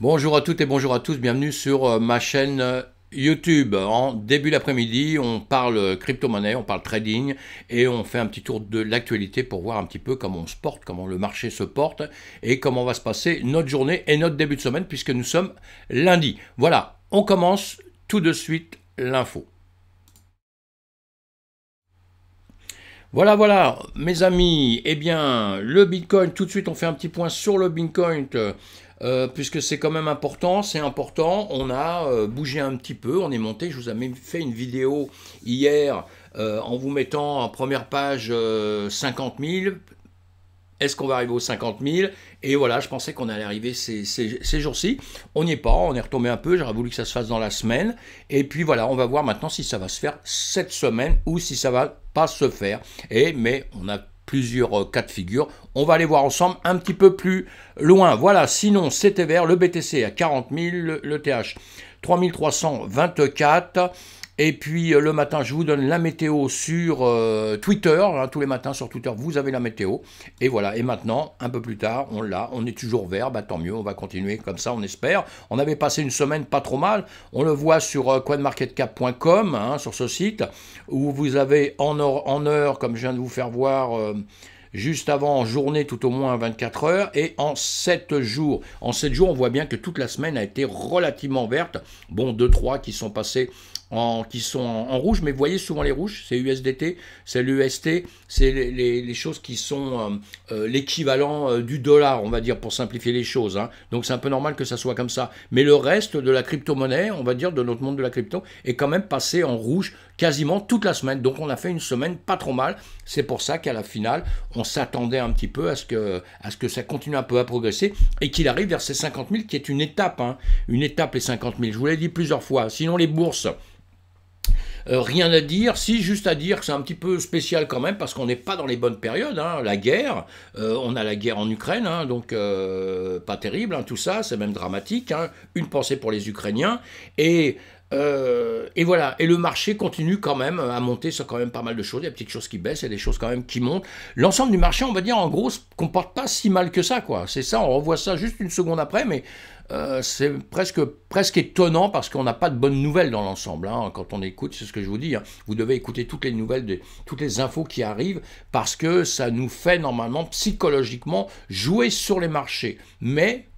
Bonjour à toutes et bonjour à tous, bienvenue sur euh, ma chaîne euh, YouTube. En début d'après-midi, on parle euh, crypto-monnaie, on parle trading et on fait un petit tour de l'actualité pour voir un petit peu comment on se porte, comment le marché se porte et comment va se passer notre journée et notre début de semaine puisque nous sommes lundi. Voilà, on commence tout de suite l'info. Voilà, voilà, mes amis, eh bien, le Bitcoin, tout de suite, on fait un petit point sur le Bitcoin euh, puisque c'est quand même important, c'est important. On a euh, bougé un petit peu, on est monté. Je vous ai fait une vidéo hier euh, en vous mettant en première page 50 000. Est-ce qu'on va arriver aux 50 000 Et voilà, je pensais qu'on allait arriver ces, ces jours-ci. On n'y est pas, on est retombé un peu. J'aurais voulu que ça se fasse dans la semaine. Et puis voilà, on va voir maintenant si ça va se faire cette semaine ou si ça va pas se faire. Et mais on a plusieurs euh, cas de figure. On va aller voir ensemble un petit peu plus loin. Voilà, sinon c'était vert, le BTC à 40 000, le TH 3324. Et puis euh, le matin, je vous donne la météo sur euh, Twitter. Hein, tous les matins sur Twitter, vous avez la météo. Et voilà. Et maintenant, un peu plus tard, on l'a. On est toujours vert. Bah, tant mieux. On va continuer comme ça, on espère. On avait passé une semaine pas trop mal. On le voit sur euh, quadmarketcap.com, coinmarketcap.com, hein, sur ce site, où vous avez en heure, en heure comme je viens de vous faire voir. juste avant en journée, tout au moins 24 heures, et en 7 jours. En 7 jours, on voit bien que toute la semaine a été relativement verte. Bon, 2-3 qui sont passés qui sont en, rouge, mais vous voyez souvent les rouges, c'est USDT, c'est l'UST, c'est les, choses qui sont euh, euh, l'équivalent euh, du dollar, on va dire, pour simplifier les choses. Hein. Donc c'est un peu normal que ça soit comme ça. Mais le reste de la crypto-monnaie, on va dire, de notre monde de la crypto, est quand même passé en rouge quasiment toute la semaine. Donc on a fait une semaine pas trop mal. C'est pour ça qu'à la finale, on s'attendait un petit peu à ce, que, à ce que ça continue un peu à progresser et qu'il arrive vers ces 50 000 qui est une étape. Hein. Une étape, les 50 000. Je vous l'ai dit plusieurs fois. Sinon les bourses euh, rien à dire, si juste à dire que c'est un petit peu spécial quand même parce qu'on n'est pas dans les bonnes périodes. Hein. La guerre, euh, on a la guerre en Ukraine, hein, donc euh, pas terrible, hein, tout ça, c'est même dramatique. Une pensée pour les Ukrainiens et euh, et voilà, et le marché continue quand même euh, à monter sur quand même pas mal de choses. Il y a des petites choses qui baissent, il y a des choses quand même qui montent. L'ensemble du marché, on va dire, en gros, se comporte pas si mal que ça, quoi. C'est ça, on revoit ça juste une seconde après, mais euh, c'est presque, presque étonnant parce qu'on n'a pas de bonnes nouvelles dans l'ensemble. Hein. Quand on écoute, c'est ce que je vous dis, hein. vous devez écouter toutes les nouvelles, de, toutes les infos qui arrivent parce que ça nous fait normalement psychologiquement jouer sur les marchés. Mais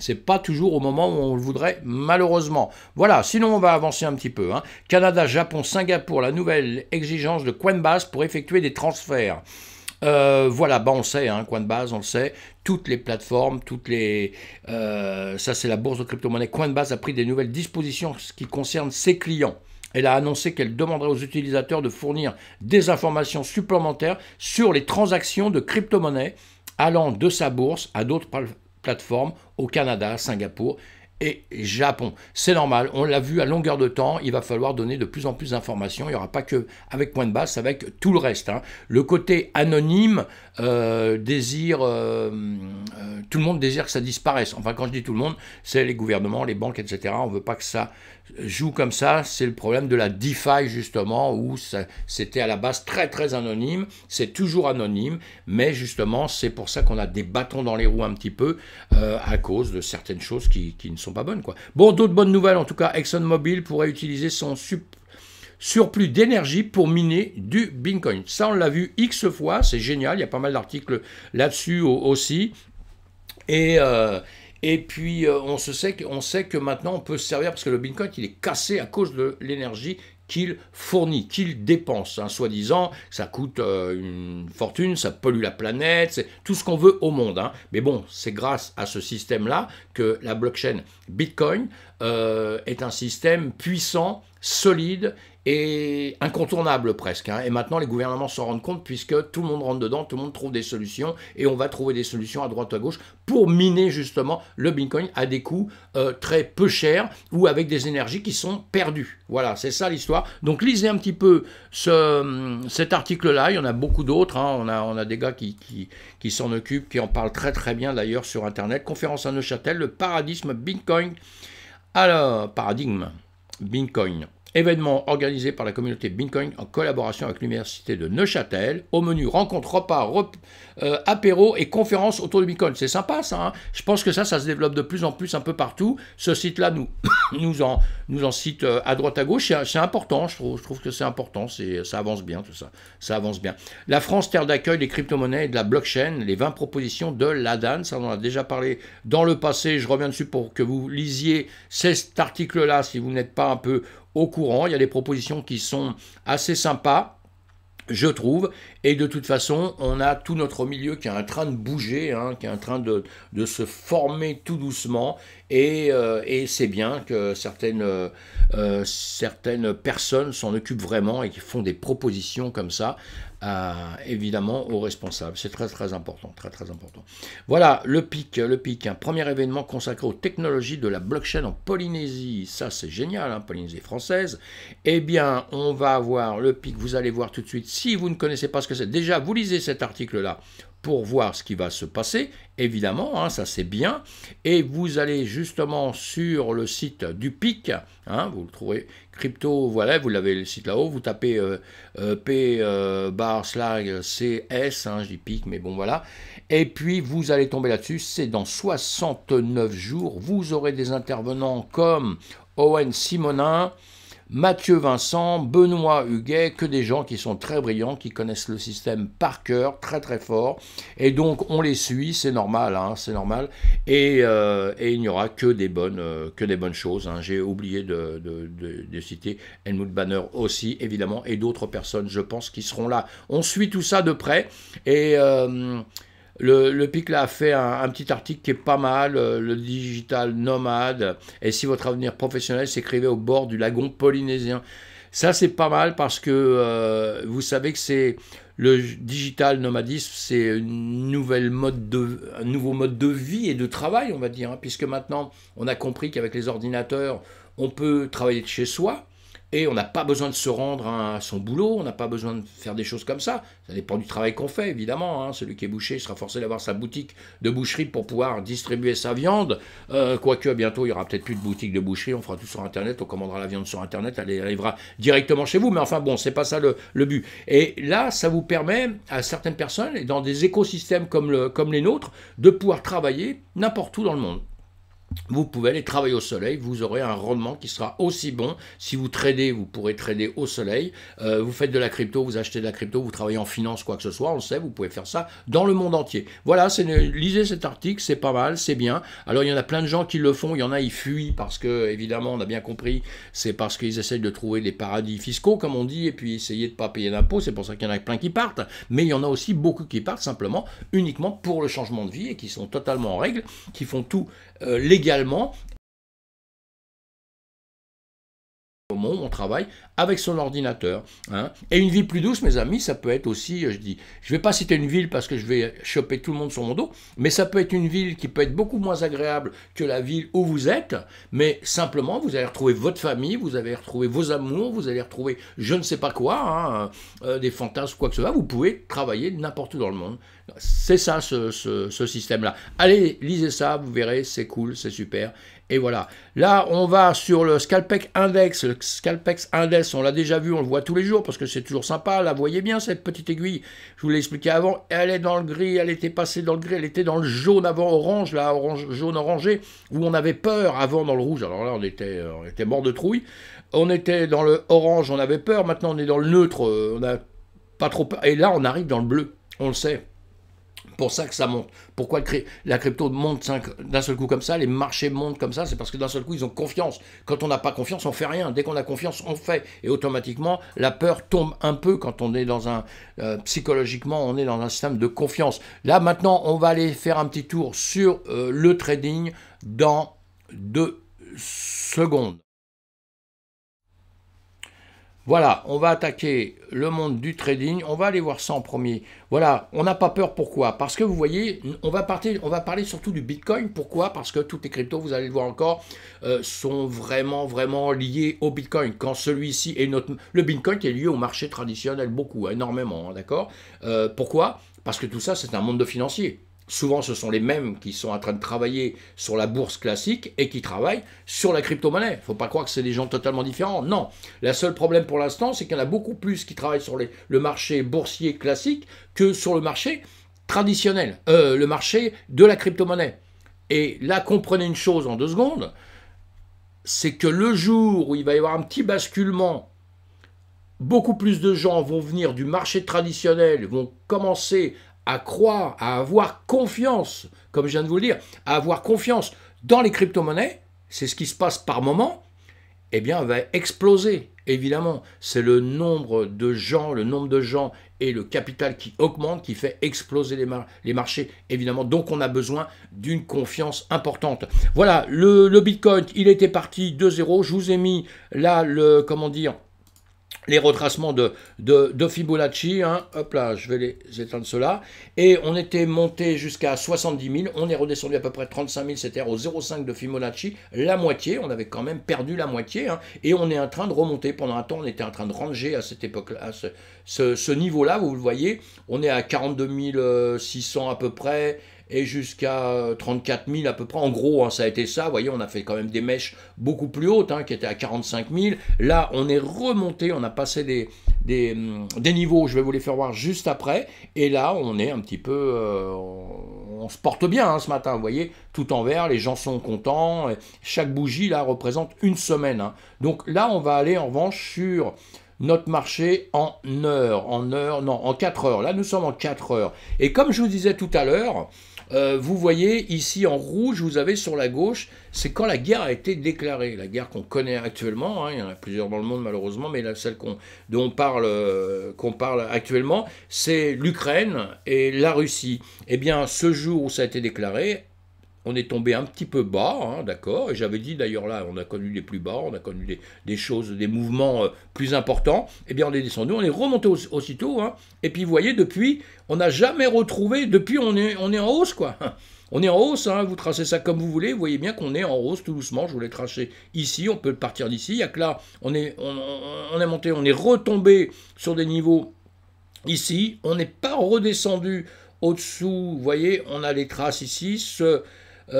c'est pas toujours au moment où on le voudrait, malheureusement. Voilà, sinon on va avancer un petit peu. Hein. Canada, Japon, Singapour, la nouvelle exigence de Coinbase pour effectuer des transferts. Euh, voilà, bah, on le sait, hein, Coinbase, on le sait, toutes les plateformes, toutes les... Euh, ça c'est la bourse de crypto-monnaie. Coinbase a pris des nouvelles dispositions en ce qui concerne ses clients. Elle a annoncé qu'elle demanderait aux utilisateurs de fournir des informations supplémentaires sur les transactions de crypto-monnaie allant de sa bourse à d'autres plateforme au Canada, Singapour et Japon. C'est normal, on l'a vu à longueur de temps, il va falloir donner de plus en plus d'informations, il n'y aura pas que avec Point de Basse, avec tout le reste. Hein. Le côté anonyme euh, désire, euh, euh, tout le monde désire que ça disparaisse. Enfin, quand je dis tout le monde, c'est les gouvernements, les banques, etc. On ne veut pas que ça joue comme ça, c'est le problème de la DeFi justement, où c'était à la base très très anonyme, c'est toujours anonyme, mais justement c'est pour ça qu'on a des bâtons dans les roues un petit peu euh, à cause de certaines choses qui, ne sont pas bonnes. Quoi. Bon, d'autres bonnes nouvelles en tout cas, ExxonMobil pourrait utiliser son surplus d'énergie pour miner du Bitcoin. Ça, on l'a vu X fois, c'est génial, il y a pas mal d'articles là-dessus aussi. Et, euh, et puis, euh, on, se sait, on sait que maintenant, on peut se servir, parce que le Bitcoin, il est cassé à cause de l'énergie qu'il fournit, qu'il dépense. Hein. Soi-disant, ça coûte euh, une fortune, ça pollue la planète, c'est tout ce qu'on veut au monde. Hein. Mais bon, c'est grâce à ce système-là que la blockchain Bitcoin euh, est un système puissant, solide et incontournable presque. Hein. Et maintenant, les gouvernements s'en rendent compte puisque tout le monde rentre dedans, tout le monde trouve des solutions et on va trouver des solutions à droite à gauche pour miner justement le Bitcoin à des coûts euh, très peu chers ou avec des énergies qui sont perdues. Voilà, c'est ça l'histoire. Donc lisez un petit peu hum, cet article-là. Il y en a beaucoup d'autres. Hein. On, a, on a des gars qui, qui, qui s'en occupent, qui en parlent très très bien d'ailleurs sur Internet. Conférence à Neuchâtel, le paradigme Bitcoin. Alors, paradigme Bitcoin. Événement organisé par la communauté Bitcoin en collaboration avec l'université de Neuchâtel. Au menu rencontre, repas, apéros euh, apéro et conférences autour de Bitcoin. C'est sympa ça. Hein. Je pense que ça, ça se développe de plus en plus un peu partout. Ce site-là nous, nous, en, nous en cite euh, à droite à gauche. C'est important. Je trouve, je trouve que c'est important. Ça avance bien tout ça. Ça avance bien. La France, terre d'accueil des crypto-monnaies et de la blockchain. Les 20 propositions de l'ADAN. Ça, on en a déjà parlé dans le passé. Je reviens dessus pour que vous lisiez cet article-là si vous n'êtes pas un peu au courant. Il y a des propositions qui sont assez sympas je trouve, et de toute façon, on a tout notre milieu qui est en train de bouger, hein, qui est en train de, se former tout doucement. Et, euh, c'est bien que certaines, euh, certaines personnes s'en occupent vraiment et qui font des propositions comme ça, euh, évidemment, aux responsables. C'est très très important, très très important. Voilà, le PIC, le PIC, un hein. premier événement consacré aux technologies de la blockchain en Polynésie. Ça, c'est génial, hein, Polynésie française. Eh bien, on va avoir le PIC, vous allez voir tout de suite. Si vous ne connaissez pas ce que Déjà, vous lisez cet article-là pour voir ce qui va se passer, évidemment, hein, ça c'est bien, et vous allez justement sur le site du PIC, hein, vous le trouvez, crypto, voilà, vous l'avez le site là-haut, vous tapez euh, euh, P euh, bar slash CS, hein, je PIC, mais bon voilà, et puis vous allez tomber là-dessus, c'est dans 69 jours, vous aurez des intervenants comme Owen Simonin, Mathieu Vincent, Benoît Huguet, que des gens qui sont très brillants, qui connaissent le système par cœur, très très fort. Et donc on les suit, c'est normal, hein, c'est normal. Euh, et, il n'y aura que des bonnes, euh, que des bonnes choses. Hein. J'ai oublié de, citer Helmut Banner aussi, évidemment, et d'autres personnes, je pense, qui seront là. On suit tout ça de près. Et. Euh, le, PIC a fait un, petit article qui est pas mal, euh, le digital nomade. Et si votre avenir professionnel s'écrivait au bord du lagon polynésien. Ça, c'est pas mal parce que euh, vous savez que c'est le digital nomadisme, c'est un nouveau mode de vie et de travail, on va dire, hein, puisque maintenant on a compris qu'avec les ordinateurs, on peut travailler de chez soi et on n'a pas besoin de se rendre à son boulot, on n'a pas besoin de faire des choses comme ça. Ça dépend du travail qu'on fait, évidemment. Hein. Celui qui est boucher sera forcé d'avoir sa boutique de boucherie pour pouvoir distribuer sa viande. Euh, quoique, bientôt, il n'y aura peut-être plus de boutique de boucherie, on fera tout sur Internet, on commandera la viande sur Internet, elle arrivera directement chez vous. Mais enfin, bon, ce n'est pas ça le, but. Et là, ça vous permet à certaines personnes, et dans des écosystèmes comme, comme les nôtres, de pouvoir travailler n'importe où dans le monde vous pouvez aller travailler au soleil, vous aurez un rendement qui sera aussi bon. Si vous tradez, vous pourrez trader au soleil. Euh, vous faites de la crypto, vous achetez de la crypto, vous travaillez en finance, quoi que ce soit, on le sait, vous pouvez faire ça dans le monde entier. Voilà, lisez cet article, c'est pas mal, c'est bien. Alors il y en a plein de gens qui le font, il y en a ils fuient parce que évidemment, on a bien compris, c'est parce qu'ils essayent de trouver des paradis fiscaux comme on dit et puis essayer de ne pas payer d'impôts, c'est pour ça qu'il y en a plein qui partent, mais il y en a aussi beaucoup qui partent simplement uniquement pour le changement de vie et qui sont totalement en règle, qui font tout euh, légalement monde, on travaille avec son ordinateur. Hein. Et une vie plus douce, mes amis, ça peut être aussi, euh, je dis, je vais pas citer une ville parce que je vais choper tout le monde sur mon dos, mais ça peut être une ville qui peut être beaucoup moins agréable que la ville où vous êtes, mais simplement, vous allez retrouver votre famille, vous allez retrouver vos amours, vous allez retrouver je ne sais pas quoi, hein, euh, euh, des fantasmes, quoi que ce soit, vous pouvez travailler n'importe où dans le monde. C'est ça, ce système-là. Allez, lisez ça, vous verrez, c'est cool, c'est super. Et voilà. Là, on va sur le scalpex Index. Le Scalpex Index, on l'a déjà vu, on le voit tous les jours parce que c'est toujours sympa. Là, vous voyez bien cette petite aiguille. Je vous l'ai expliqué avant. Elle est dans le gris, elle était passée dans le gris, elle était dans le jaune avant orange, là, orange, jaune orangé, où on avait peur avant dans le rouge. Alors là, on était, euh, on était mort de trouille. On était dans le orange, on avait peur. Maintenant, on est dans le neutre. Euh, on n'a pas trop peur. Et là, on arrive dans le bleu. On le sait pour ça que ça monte. Pourquoi la crypto monte d'un seul coup comme ça, les marchés montent comme ça C'est parce que d'un seul coup, ils ont confiance. Quand on n'a pas confiance, on fait rien. Dès qu'on a confiance, on fait. Et automatiquement, la peur tombe un peu quand on est dans un... Euh, psychologiquement, on est dans un système de confiance. Là, maintenant, on va aller faire un petit tour sur euh, le trading dans deux secondes. Voilà, on va attaquer le monde du trading. On va aller voir ça en premier. Voilà, on n'a pas peur. Pourquoi Parce que vous voyez, on va, on va parler surtout du Bitcoin. Pourquoi Parce que toutes les cryptos, vous allez le voir encore, euh, sont vraiment, vraiment liées au Bitcoin. Quand celui-ci est notre... Le Bitcoin est lié au marché traditionnel beaucoup, énormément, hein, d'accord euh, Pourquoi Parce que tout ça, c'est un monde de financiers. Souvent, ce sont les mêmes qui sont en train de travailler sur la bourse classique et qui travaillent sur la crypto-monnaie. Il ne faut pas croire que c'est des gens totalement différents. Non. Le seul problème pour l'instant, c'est qu'il y en a beaucoup plus qui travaillent sur le marché boursier classique que sur le marché traditionnel, euh, le marché de la crypto-monnaie. Et là, comprenez une chose en deux secondes, c'est que le jour où il va y avoir un petit basculement beaucoup plus de gens vont venir du marché traditionnel, vont commencer à croire, à avoir confiance, comme je viens de vous le dire, à avoir confiance dans les crypto-monnaies, c'est ce qui se passe par moment, eh bien, va exploser. Évidemment, c'est le nombre de gens, le nombre de gens et le capital qui augmente, qui fait exploser les, marchés, évidemment. Donc, on a besoin d'une confiance importante. Voilà, le, le Bitcoin, il était parti de zéro. Je vous ai mis là, le, comment dire, les retracements de, de, Fibonacci, hein. hop là, je vais les éteindre cela, et on était monté jusqu'à 70 000, on est redescendu à peu près 35 000, c'était au 0,5 de Fibonacci, la moitié, on avait quand même perdu la moitié, hein. et on est en train de remonter, pendant un temps on était en train de ranger à cette époque-là, à ce, ce niveau-là, vous le voyez, on est à 42 600 à peu près, et jusqu'à 34 euh, 000 à peu près. En gros, hein, ça a été ça. Vous voyez, on a fait quand même des mèches beaucoup plus hautes, hein, qui étaient à 45 000. Là, on est remonté, on a passé des, hum, des, niveaux, je vais vous les faire voir juste après. Et là, on est un petit peu... Euh, on, se porte bien hein, ce matin, vous voyez, tout en vert, les gens sont contents. Chaque bougie, là, représente une semaine. Donc là, on va aller en revanche sur notre marché en heure, en heure, non, en 4 heures. Là, nous sommes en 4 heures. Et comme je vous disais tout à l'heure, euh, vous voyez ici en rouge, vous avez sur la gauche, c'est quand la guerre a été déclarée. La guerre qu'on connaît actuellement, hein, il y en a plusieurs dans le monde malheureusement, mais la celle dont on parle, euh, qu'on parle actuellement, c'est l'Ukraine et la Russie. Eh bien, ce jour où ça a été déclaré, on est tombé un petit peu bas, hein, d'accord, et j'avais dit d'ailleurs là, on a connu les plus bas, on a connu des, choses, des mouvements euh, plus importants, et eh bien on est descendu, on est remonté aussitôt, hein. et puis vous voyez, depuis, on n'a jamais retrouvé, depuis on est, on est en hausse, quoi. On est en hausse, hein. vous tracez ça comme vous voulez, vous voyez bien qu'on est en hausse tout doucement, je vous l'ai tracé ici, on peut partir d'ici, il n'y a que là, on est, on, on est monté, on est retombé sur des niveaux ici, on n'est pas redescendu au-dessous, vous voyez, on a les traces ici, ce, 37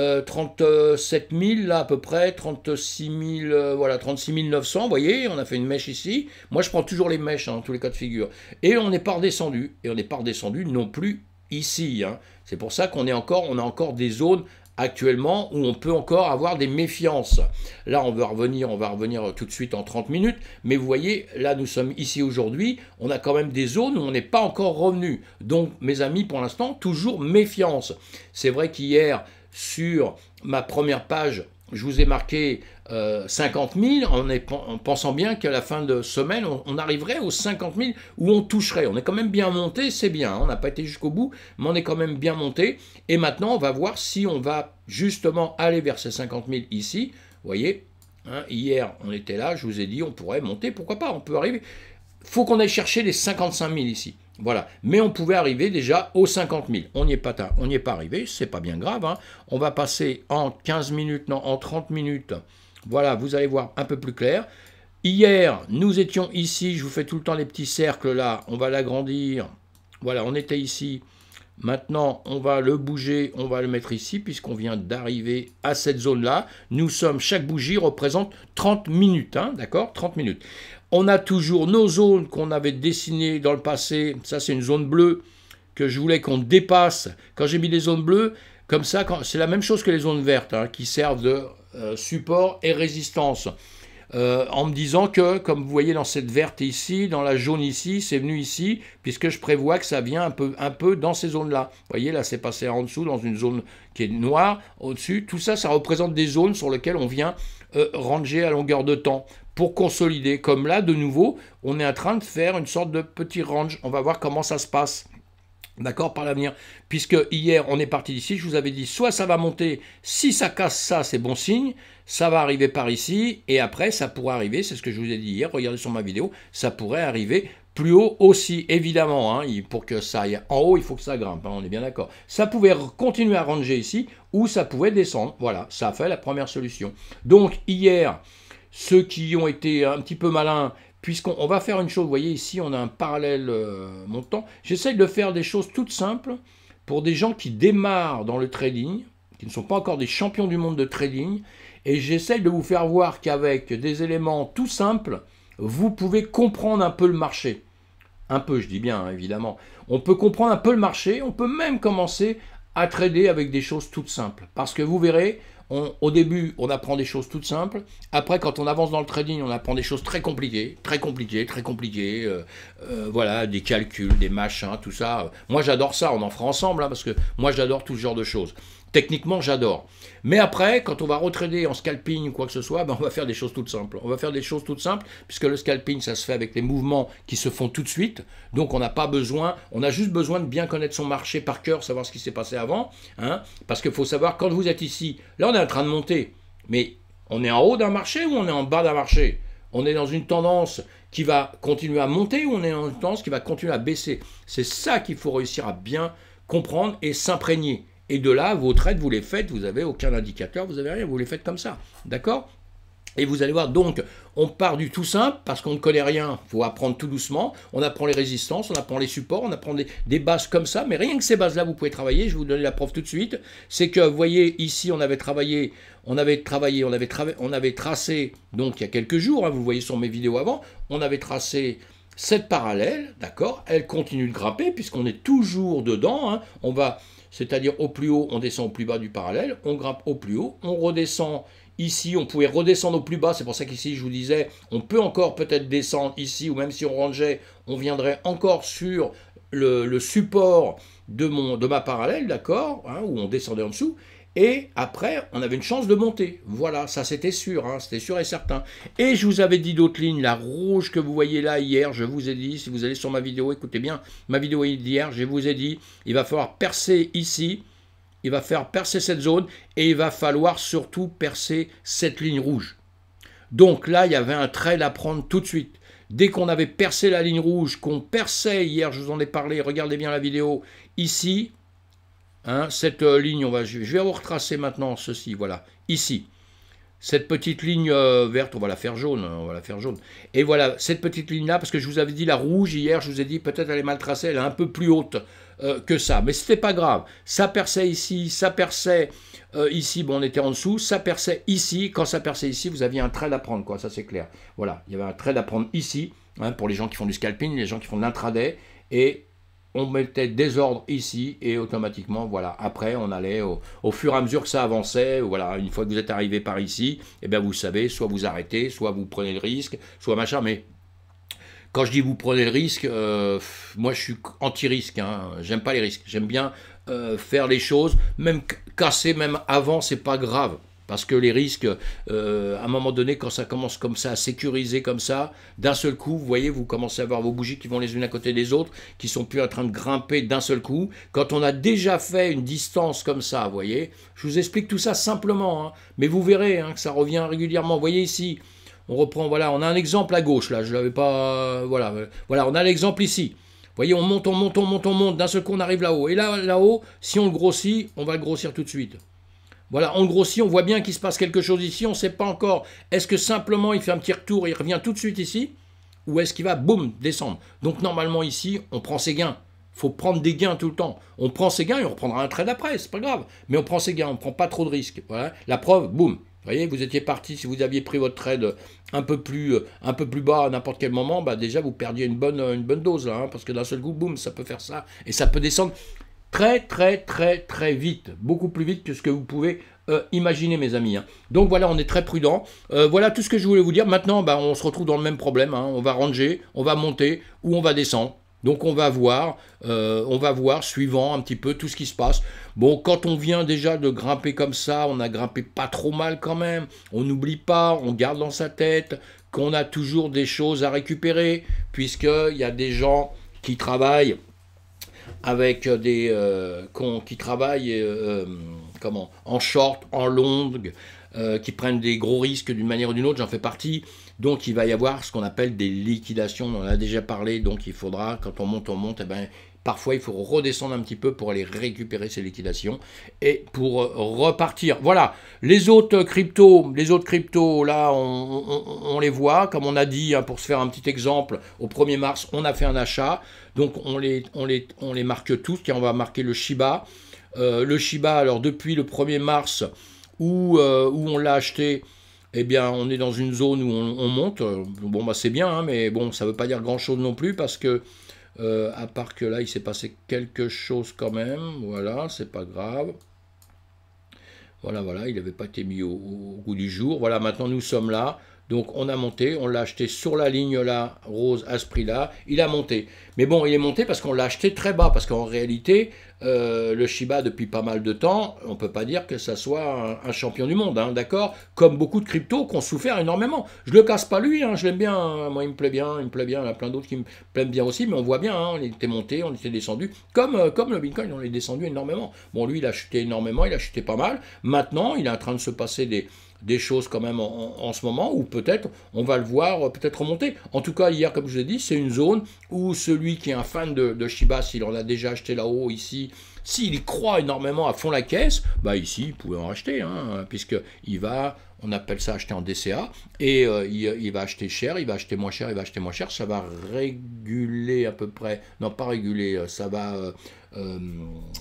euh, 000 là à peu près, 36 euh, voilà, 36 900, vous voyez, on a fait une mèche ici. Moi je prends toujours les mèches hein, dans tous les cas de figure. Et on n'est pas redescendu, et on n'est pas redescendu non plus ici. Hein. C'est pour ça qu'on est encore, on a encore des zones actuellement où on peut encore avoir des méfiances. Là, on va revenir, on va revenir tout de suite en 30 minutes, mais vous voyez, là, nous sommes ici aujourd'hui, on a quand même des zones où on n'est pas encore revenu. Donc, mes amis, pour l'instant, toujours méfiance. C'est vrai qu'hier, sur ma première page, je vous ai marqué 50 euh, 000, en, pensant bien qu'à la fin de semaine, on, arriverait aux 50 000 où on toucherait. On est quand même bien monté, c'est bien, hein. on n'a pas été jusqu'au bout, mais on est quand même bien monté. Et maintenant, on va voir si on va justement aller vers ces 50 000 ici. Vous voyez, hein, hier, on était là, je vous ai dit, on pourrait monter, pourquoi pas, on peut arriver. il faut qu'on aille chercher les 55 000 ici. Voilà. Mais on pouvait arriver déjà aux 50 000. On n'y est pas, on est pas arrivé, c'est pas bien grave. Hein. On va passer en 15 minutes, non, en 30 minutes. Voilà, vous allez voir un peu plus clair. Hier, nous étions ici, je vous fais tout le temps les petits cercles là, on va l'agrandir. Voilà, on était ici. Maintenant, on va le bouger, on va le mettre ici, puisqu'on vient d'arriver à cette zone-là. Nous sommes, chaque bougie représente 30 minutes, hein, d'accord 30 minutes. On a toujours nos zones qu'on avait dessinées dans le passé. Ça, c'est une zone bleue que je voulais qu'on dépasse. Quand j'ai mis les zones bleues, comme ça, c'est la même chose que les zones vertes, hein, qui servent de euh, support et résistance. Euh, en me disant que, comme vous voyez dans cette verte ici, dans la jaune ici, c'est venu ici, puisque je prévois que ça vient un peu, un peu dans ces zones-là. Vous voyez, là, c'est passé en dessous, dans une zone qui est noire, au-dessus. Tout ça, ça représente des zones sur lesquelles on vient euh, ranger à longueur de temps pour consolider. Comme là, de nouveau, on est en train de faire une sorte de petit range. On va voir comment ça se passe. D'accord Par l'avenir. Puisque hier, on est parti d'ici, je vous avais dit, soit ça va monter, si ça casse ça, c'est bon signe, ça va arriver par ici, et après, ça pourrait arriver, c'est ce que je vous ai dit hier, regardez sur ma vidéo, ça pourrait arriver plus haut aussi, évidemment. Hein, pour que ça aille en haut, il faut que ça grimpe, hein, on est bien d'accord. Ça pouvait continuer à ranger ici, ou ça pouvait descendre. Voilà, ça a fait la première solution. Donc, hier, ceux qui ont été un petit peu malins, puisqu'on va faire une chose, vous voyez ici, on a un parallèle euh, montant. J'essaye de faire des choses toutes simples pour des gens qui démarrent dans le trading, qui ne sont pas encore des champions du monde de trading, et j'essaye de vous faire voir qu'avec des éléments tout simples, vous pouvez comprendre un peu le marché. Un peu, je dis bien, hein, évidemment. On peut comprendre un peu le marché, on peut même commencer à trader avec des choses toutes simples. Parce que vous verrez, au début, on apprend des choses toutes simples. Après, quand on avance dans le trading, on apprend des choses très compliquées, très compliquées, très compliquées. Euh, euh, voilà, des calculs, des machins, tout ça. Moi, j'adore ça. On en fera ensemble, hein, parce que moi, j'adore tout ce genre de choses. Techniquement, j'adore. Mais après, quand on va retrader en scalping ou quoi que ce soit, ben, on va faire des choses toutes simples. On va faire des choses toutes simples, puisque le scalping, ça se fait avec les mouvements qui se font tout de suite. Donc on n'a pas besoin, on a juste besoin de bien connaître son marché par cœur, savoir ce qui s'est passé avant. Hein, parce qu'il faut savoir, quand vous êtes ici, là on est en train de monter, mais on est en haut d'un marché ou on est en bas d'un marché on est dans une tendance qui va continuer à monter ou on est dans une tendance qui va continuer à baisser. C'est ça qu'il faut réussir à bien comprendre et s'imprégner. Et de là, vos trades, vous les faites, vous n'avez aucun indicateur, vous n'avez rien, vous les faites comme ça. D'accord et vous allez voir, donc, on part du tout simple, parce qu'on ne connaît rien, il faut apprendre tout doucement, on apprend les résistances, on apprend les supports, on apprend des, bases comme ça, mais rien que ces bases-là, vous pouvez travailler, je vais vous donner la preuve tout de suite, c'est que, vous voyez, ici, on avait travaillé, on avait travaillé, on avait, on avait tracé, donc, il y a quelques jours, hein, vous voyez sur mes vidéos avant, on avait tracé cette parallèle, d'accord, elle continue de grimper, puisqu'on est toujours dedans, hein. on va c'est-à-dire au plus haut, on descend au plus bas du parallèle, on grimpe au plus haut, on redescend ici, on pouvait redescendre au plus bas, c'est pour ça qu'ici je vous disais, on peut encore peut-être descendre ici, ou même si on rangeait, on viendrait encore sur le, support de, mon, de ma parallèle, d'accord, hein, où on descendait en dessous, et après, on avait une chance de monter. Voilà, ça c'était sûr, hein, c'était sûr et certain. Et je vous avais dit d'autres lignes, la rouge que vous voyez là hier, je vous ai dit, si vous allez sur ma vidéo, écoutez bien, ma vidéo d'hier, je vous ai dit, il va falloir percer ici, il va faire percer cette zone, et il va falloir surtout percer cette ligne rouge. Donc là, il y avait un trail à prendre tout de suite. Dès qu'on avait percé la ligne rouge, qu'on perçait hier, je vous en ai parlé, regardez bien la vidéo, ici, Hein, cette euh, ligne, on va, je, vais vous retracer maintenant ceci, voilà, ici. Cette petite ligne euh, verte, on va la faire jaune, on va la faire jaune. Et voilà, cette petite ligne-là, parce que je vous avais dit la rouge hier, je vous ai dit peut-être elle est mal tracée, elle est un peu plus haute euh, que ça. Mais ce n'était pas grave, ça perçait ici, ça perçait ici, bon on était en dessous, ça perçait ici. Quand ça perçait ici, vous aviez un trait à prendre, quoi, ça c'est clair. Voilà, il y avait un trait à prendre ici, hein, pour les gens qui font du scalping, les gens qui font de l'intraday, et on mettait des ordres ici et automatiquement, voilà, après on allait au, fur et à mesure que ça avançait, voilà, une fois que vous êtes arrivé par ici, et eh bien vous savez, soit vous arrêtez, soit vous prenez le risque, soit machin, mais quand je dis vous prenez le risque, euh, moi je suis anti-risque, hein. j'aime pas les risques, j'aime bien euh, faire les choses, même casser, même avant, c'est pas grave. Parce que les risques, euh, à un moment donné, quand ça commence comme ça, à sécuriser comme ça, d'un seul coup, vous voyez, vous commencez à avoir vos bougies qui vont les unes à côté des autres, qui sont plus en train de grimper d'un seul coup. Quand on a déjà fait une distance comme ça, vous voyez, je vous explique tout ça simplement, hein. mais vous verrez hein, que ça revient régulièrement. Vous voyez ici, on reprend, voilà, on a un exemple à gauche, là, je l'avais pas, euh, euh, voilà, on a l'exemple ici. Vous voyez, on monte, on monte, on monte, on monte, d'un seul coup, on arrive là-haut. Et là, là-haut, si on le grossit, on va le grossir tout de suite. Voilà, on grossit, on voit bien qu'il se passe quelque chose ici, on ne sait pas encore. Est-ce que simplement il fait un petit retour et il revient tout de suite ici Ou est-ce qu'il va, boum, descendre Donc normalement ici, on prend ses gains. il faut prendre des gains tout le temps. On prend ses gains et on reprendra un après, ce c'est pas grave. Mais on prend ses gains, on ne prend pas trop de risques. Voilà, la preuve, boum. Vous voyez, vous étiez parti, si vous aviez pris votre trade un peu plus, euh, un peu plus bas à n'importe quel moment, bah déjà vous perdiez une bonne, euh, une bonne dose hein, parce que d'un seul coup, boum, ça peut faire ça, et ça peut descendre très très très très vite, beaucoup plus vite que ce que vous pouvez euh, imaginer, mes amis. Hein. Donc voilà, on est très prudent. Euh, voilà tout ce que je voulais vous dire. Maintenant, bah, on se retrouve dans le même problème. Hein. On va ranger, on va monter ou on va descendre. Donc on va voir, euh, on va voir suivant un petit peu tout ce qui se passe. Bon, quand on vient déjà de grimper comme ça, on a grimpé pas trop mal quand même. On n'oublie pas, on garde dans sa tête qu'on a toujours des choses à récupérer, puisqu'il y a des gens qui travaillent avec euh, des euh, qui travaillent euh, comment en short, en longue, qui prennent des gros risques d'une manière ou d'une autre. J'en fais partie. Donc il va y avoir ce qu'on appelle des liquidations. On en a déjà parlé. Donc il faudra quand on monte, on monte. Et eh ben Parfois, il faut redescendre un petit peu pour aller récupérer ses liquidations et pour euh, repartir. Voilà, les autres cryptos, les autres cryptos, là, on, les voit. Comme on a dit, hein, pour se faire un petit exemple, au 1er mars, on a fait un achat. Donc, on les, on les, marque tous. on va marquer le Shiba. Euh, le Shiba, alors, depuis le 1er mars, où, euh, où on l'a acheté, eh bien, on est dans une zone où on, monte. Bon, bah, c'est bien, hein, mais bon, ça ne veut pas dire grand-chose non plus parce que euh, à part que là, il s'est passé quelque chose quand même. Voilà, c'est pas grave. Voilà, voilà, il n'avait pas été mis au, goût du jour. Voilà, maintenant nous sommes là. Donc on a monté, on l'a acheté sur la ligne là, rose, à ce prix-là, il a monté. Mais bon, il est monté parce qu'on l'a acheté très bas, parce qu'en réalité, euh, le Shiba, depuis pas mal de temps, on ne peut pas dire que ça soit un, champion du monde, hein, d'accord Comme beaucoup de cryptos qui ont souffert énormément. Je le casse pas lui, hein, je l'aime bien, hein. moi il me plaît bien, il me plaît bien, il y a plein d'autres qui me plaisent bien aussi, mais on voit bien, on hein, était monté, on était descendu, comme, euh, comme le Bitcoin, on est descendu énormément. Bon, lui, il a chuté énormément, il a chuté pas mal. Maintenant, il est en train de se passer des des choses quand même en, ce moment, ou peut-être on va le voir euh, peut-être remonter. En tout cas, hier, comme je vous l'ai dit, c'est une zone où celui qui est un fan de, Shiba, s'il en a déjà acheté là-haut, ici, s'il croit énormément à fond la caisse, bah ici, il pouvait en acheter, hein, puisqu'il va, on appelle ça acheter en DCA, et euh, il, va acheter cher, il va acheter moins cher, il va acheter moins cher, ça va réguler à peu près, non pas réguler, euh, ça va... Euh,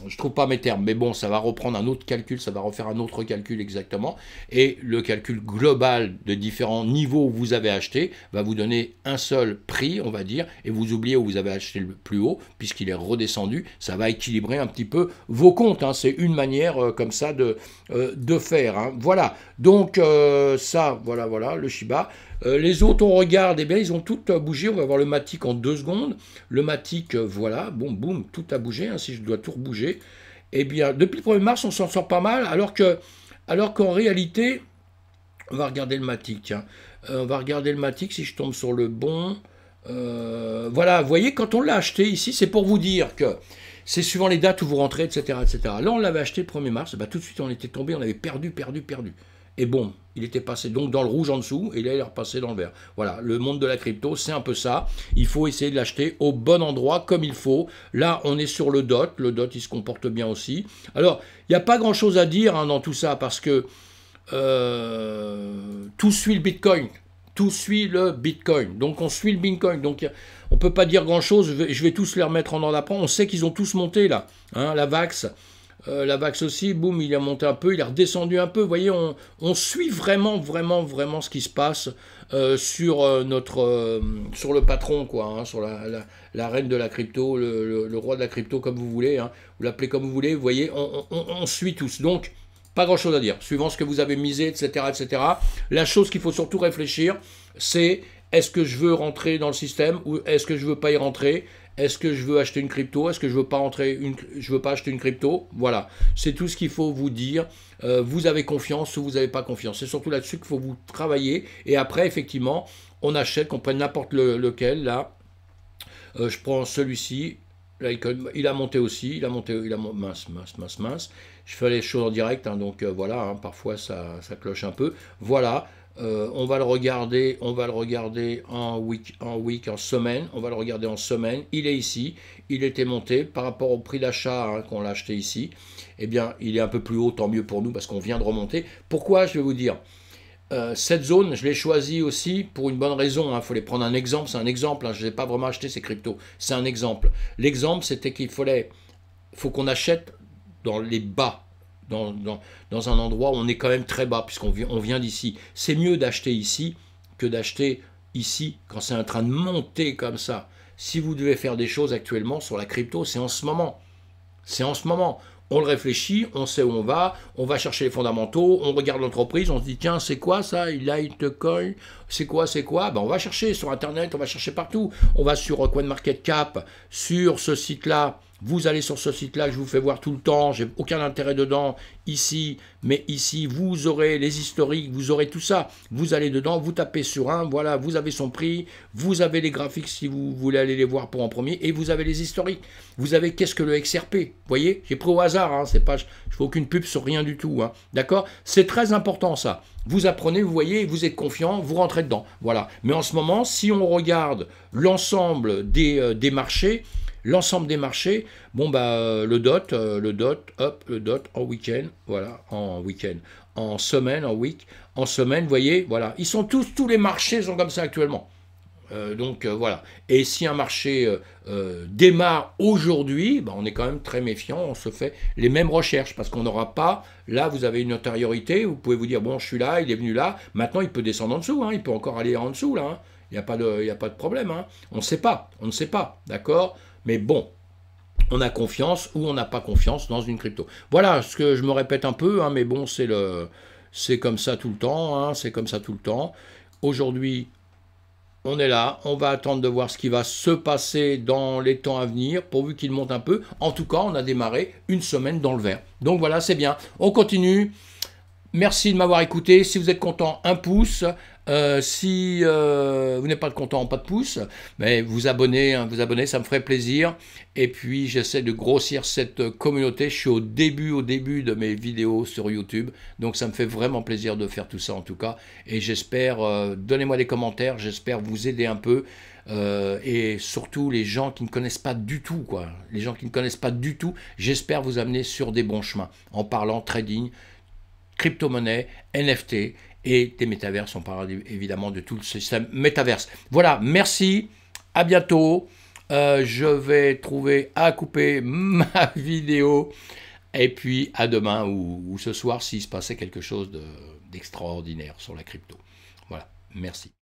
je trouve pas mes termes, mais bon, ça va reprendre un autre calcul, ça va refaire un autre calcul exactement, et le calcul global de différents niveaux où vous avez acheté va vous donner un seul prix, on va dire, et vous oubliez où vous avez acheté le plus haut, puisqu'il est redescendu, ça va équilibrer un petit peu vos comptes, hein. c'est une manière euh, comme ça de, euh, de faire. Hein. Voilà, donc ça, voilà, voilà, le Shiba. les autres, on regarde, et eh bien ils ont tout bougé, on va voir le Matic en deux secondes, le Matic, voilà, bon, boum, tout a bougé, hein si je dois tout rebouger, eh bien, depuis le 1er mars, on s'en sort pas mal, alors que, alors qu'en réalité, on va regarder le Matic. Tiens, hein. euh, on va regarder le Matic si je tombe sur le bon. Euh, voilà, vous voyez, quand on l'a acheté ici, c'est pour vous dire que c'est suivant les dates où vous rentrez, etc. etc. Là, on l'avait acheté le 1er mars, bah, tout de suite, on était tombé, on avait perdu, perdu, perdu et bon, il était passé donc dans le rouge en dessous et là il est repassé dans le vert. Voilà, le monde de la crypto, c'est un peu ça. Il faut essayer de l'acheter au bon endroit comme il faut. Là, on est sur le DOT. Le DOT, il se comporte bien aussi. Alors, il n'y a pas grand chose à dire hein, dans tout ça parce que euh, tout suit le Bitcoin. Tout suit le Bitcoin. Donc, on suit le Bitcoin. Donc, on ne peut pas dire grand chose. Je vais, tous les remettre en ordre d'apprentissage. On sait qu'ils ont tous monté là. Hein, la VAX. Euh, la vax aussi, boum, il a monté un peu, il a redescendu un peu. Vous voyez, on, suit vraiment, vraiment, vraiment ce qui se passe euh, sur, euh, notre, sur le patron, quoi, hein, sur la, reine de la crypto, le, roi de la crypto, comme vous voulez, hein. vous l'appelez comme vous voulez, vous voyez, on, on suit tous. Donc, pas grand chose à dire, suivant ce que vous avez misé, etc. etc. La chose qu'il faut surtout réfléchir, c'est est-ce que je veux rentrer dans le système ou est-ce que je veux pas y rentrer est-ce que je veux acheter une crypto Est-ce que je veux pas entrer une, je veux pas acheter une crypto Voilà, c'est tout ce qu'il faut vous dire. Euh, vous avez confiance ou vous n'avez pas confiance. C'est surtout là-dessus qu'il faut vous travailler. Et après, effectivement, on achète, qu'on prenne n'importe lequel. Là, euh, je prends celui-ci. il a monté aussi, il a monté, il a mince, mince, mince, mince. Je fais les choses en direct, hein, donc euh, voilà, hein, parfois ça, ça, cloche un peu. Voilà, euh, on va le regarder, on va le regarder en week, en week, en semaine. On va le regarder en semaine. Il est ici. Il était monté par rapport au prix d'achat hein, qu'on l'a acheté ici. Eh bien, il est un peu plus haut, tant mieux pour nous parce qu'on vient de remonter. Pourquoi Je vais vous dire. Euh, cette zone, je l'ai choisie aussi pour une bonne raison. Il hein. faut les prendre un exemple. C'est un exemple. Hein. Je n'ai pas vraiment acheté ces cryptos. C'est un exemple. L'exemple, c'était qu'il fallait, faut qu'on achète dans les bas dans, un endroit où on est quand même très bas, puisqu'on on vient d'ici. C'est mieux d'acheter ici que d'acheter ici quand c'est en train de monter comme ça. Si vous devez faire des choses actuellement sur la crypto, c'est en ce moment. C'est en ce moment on le réfléchit, on sait où on va, on va chercher les fondamentaux, on regarde l'entreprise, on se dit tiens c'est quoi ça, il a il c'est quoi, c'est quoi ben, On va chercher sur internet, on va chercher partout, on va sur euh, CoinMarketCap, sur ce site-là, vous allez sur ce site-là je vous fais voir tout le temps, j'ai aucun intérêt dedans ici, mais ici vous aurez les historiques, vous aurez tout ça. Vous allez dedans, vous tapez sur un, voilà, vous avez son prix, vous avez les graphiques si vous voulez aller les voir pour en premier, et vous avez les historiques. Vous avez qu'est-ce que le XRP, voyez J'ai pris au hasard Hein, c'est pas, je, ne fais aucune pub sur rien du tout, hein, d'accord C'est très important ça. Vous apprenez, vous voyez, vous êtes confiant, vous rentrez dedans, voilà. Mais en ce moment, si on regarde l'ensemble des, euh, des marchés, l'ensemble des marchés, bon bah euh, le dot, euh, le dot, hop, le dot en week-end, voilà, en week-end, en semaine, en week, en semaine, vous voyez, voilà, ils sont tous, tous les marchés sont comme ça actuellement. Euh, donc euh, voilà. Et si un marché euh, démarre aujourd'hui, bah, on est quand même très méfiant, on se fait les mêmes recherches parce qu'on n'aura pas, là vous avez une notoriété, vous pouvez vous dire bon je suis là, il est venu là, maintenant il peut descendre en dessous, hein, il peut encore aller en dessous là, hein. il n'y a, pas de, a pas de problème, hein. on ne sait pas, on ne sait pas, d'accord Mais bon, on a confiance ou on n'a pas confiance dans une crypto. Voilà ce que je me répète un peu, mais bon c'est le... C'est comme ça tout le temps, c'est comme ça tout le temps. Aujourd'hui, on est là, on va attendre de voir ce qui va se passer dans les temps à venir, pourvu qu'il monte un peu. En tout cas, on a démarré une semaine dans le vert. Donc voilà, c'est bien. On continue. Merci de m'avoir écouté. Si vous êtes content, un pouce. Euh, si euh, vous n'êtes pas content, pas de pouce, mais vous abonnez, hein, vous abonnez, ça me ferait plaisir. Et puis j'essaie de grossir cette communauté. Je suis au début, au début de mes vidéos sur YouTube, donc ça me fait vraiment plaisir de faire tout ça en tout cas. Et j'espère, euh, donnez-moi des commentaires, j'espère vous aider un peu. et surtout les gens qui ne connaissent pas du tout, quoi. Les gens qui ne connaissent pas du tout, j'espère vous amener sur des bons chemins en parlant trading, crypto-monnaie, NFT et des métaverses. On parle évidemment de tout le système métaverse. Voilà, merci, à bientôt. Euh, je vais trouver à couper ma vidéo. Et puis à demain ou, ce soir s'il se passait quelque chose d'extraordinaire sur la crypto. Voilà, merci.